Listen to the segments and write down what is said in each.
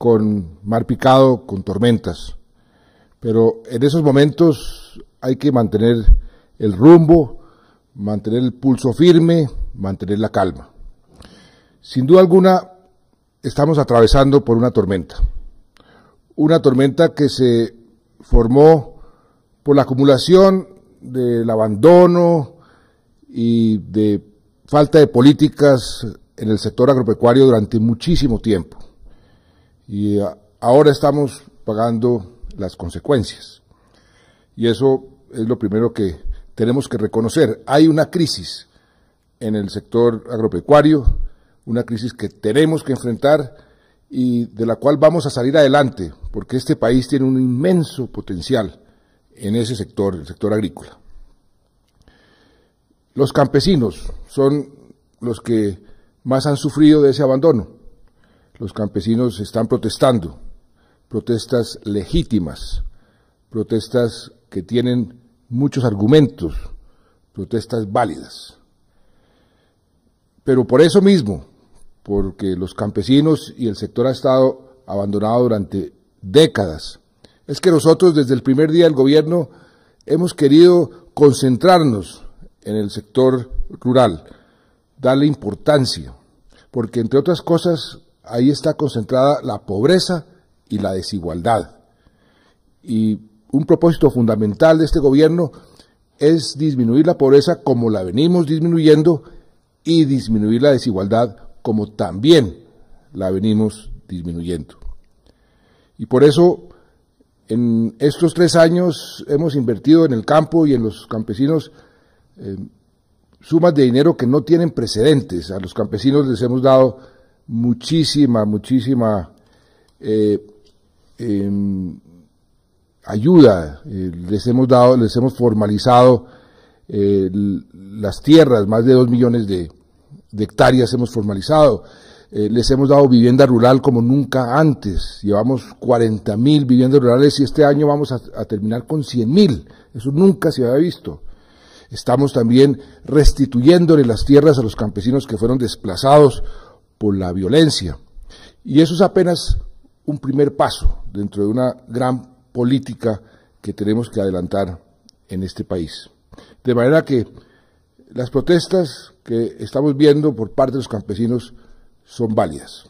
con mar picado, con tormentas. Pero en esos momentos hay que mantener el rumbo, mantener el pulso firme, mantener la calma. Sin duda alguna, estamos atravesando por una tormenta. Una tormenta que se formó por la acumulación del abandono y de falta de políticas en el sector agropecuario durante muchísimo tiempo y ah, ahora estamos pagando las consecuencias. Y eso es lo primero que tenemos que reconocer. Hay una crisis en el sector agropecuario, una crisis que tenemos que enfrentar y de la cual vamos a salir adelante, porque este país tiene un inmenso potencial en ese sector, el sector agrícola. Los campesinos son los que más han sufrido de ese abandono los campesinos están protestando, protestas legítimas, protestas que tienen muchos argumentos, protestas válidas. Pero por eso mismo, porque los campesinos y el sector ha estado abandonado durante décadas, es que nosotros desde el primer día del gobierno hemos querido concentrarnos en el sector rural, darle importancia, porque entre otras cosas ahí está concentrada la pobreza y la desigualdad. Y un propósito fundamental de este gobierno es disminuir la pobreza como la venimos disminuyendo y disminuir la desigualdad como también la venimos disminuyendo. Y por eso, en estos tres años hemos invertido en el campo y en los campesinos eh, sumas de dinero que no tienen precedentes. A los campesinos les hemos dado muchísima, muchísima eh, em, ayuda. Eh, les hemos dado, les hemos formalizado eh, las tierras, más de dos millones de, hectáreas hemos formalizado. les hemos dado vivienda rural como nunca antes. Llevamos 40 mil viviendas rurales y este año vamos a, a terminar con 100 mil. Eso nunca se había visto. Estamos también restituyéndole las tierras a los campesinos que fueron desplazados por la violencia. Y eso es apenas un primer paso dentro de una gran política que tenemos que adelantar en este país. De manera que las protestas que estamos viendo por parte de los campesinos son válidas.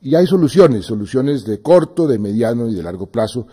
Y hay soluciones, soluciones de corto, de mediano y de largo plazo